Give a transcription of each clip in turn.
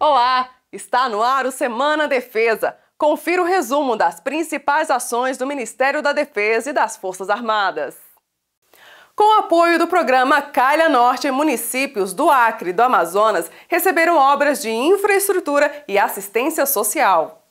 Olá, está no ar o Semana Defesa. Confira o resumo das principais ações do Ministério da Defesa e das Forças Armadas. Com o apoio do programa Calha Norte, municípios do Acre e do Amazonas receberam obras de infraestrutura e assistência social.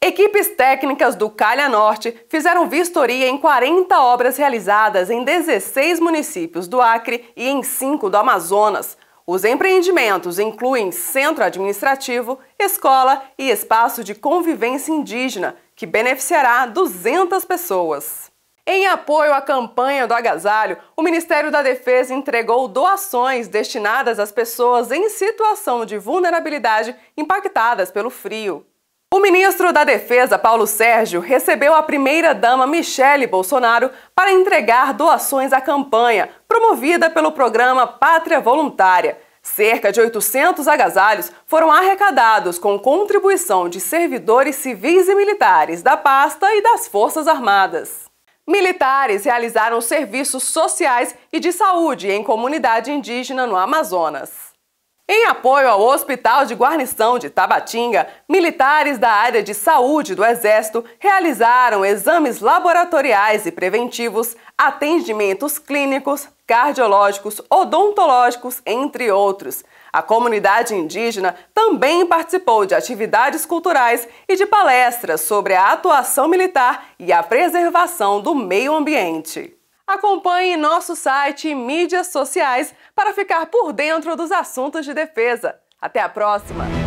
Equipes técnicas do Calha Norte fizeram vistoria em 40 obras realizadas em 16 municípios do Acre e em 5 do Amazonas. Os empreendimentos incluem centro administrativo, escola e espaço de convivência indígena, que beneficiará 200 pessoas. Em apoio à campanha do agasalho, o Ministério da Defesa entregou doações destinadas às pessoas em situação de vulnerabilidade impactadas pelo frio. O ministro da Defesa, Paulo Sérgio, recebeu a primeira-dama Michele Bolsonaro para entregar doações à campanha promovida pelo programa Pátria Voluntária. Cerca de 800 agasalhos foram arrecadados com contribuição de servidores civis e militares da pasta e das Forças Armadas. Militares realizaram serviços sociais e de saúde em comunidade indígena no Amazonas. Em apoio ao Hospital de Guarnição de Tabatinga, militares da área de saúde do Exército realizaram exames laboratoriais e preventivos, atendimentos clínicos, cardiológicos, odontológicos, entre outros. A comunidade indígena também participou de atividades culturais e de palestras sobre a atuação militar e a preservação do meio ambiente. Acompanhe nosso site e mídias sociais para ficar por dentro dos assuntos de defesa. Até a próxima!